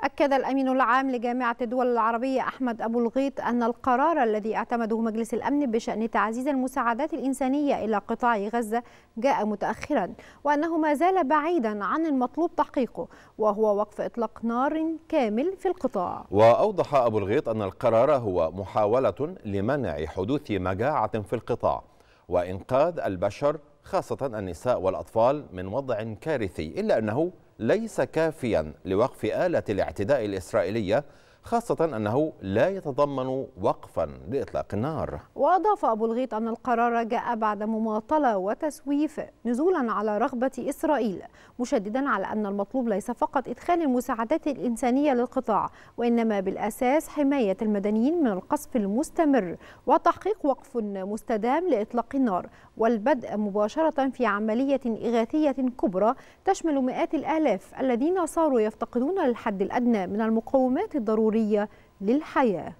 أكد الأمين العام لجامعة الدول العربية أحمد أبو الغيط أن القرار الذي اعتمده مجلس الأمن بشأن تعزيز المساعدات الإنسانية إلى قطاع غزة جاء متأخرا وأنه ما زال بعيدا عن المطلوب تحقيقه وهو وقف إطلاق نار كامل في القطاع وأوضح أبو الغيط أن القرار هو محاولة لمنع حدوث مجاعة في القطاع وإنقاذ البشر خاصة النساء والأطفال من وضع كارثي إلا أنه ليس كافيا لوقف آلة الاعتداء الإسرائيلية خاصة أنه لا يتضمن وقفا لإطلاق النار وأضاف أبو الغيط أن القرار جاء بعد مماطلة وتسويف نزولا على رغبة إسرائيل مشددا على أن المطلوب ليس فقط إدخال المساعدات الإنسانية للقطاع وإنما بالأساس حماية المدنيين من القصف المستمر وتحقيق وقف مستدام لإطلاق النار والبدء مباشرة في عملية إغاثية كبرى تشمل مئات الآلاف الذين صاروا يفتقدون الحد الأدنى من المقومات الضرورية الضرورية للحياة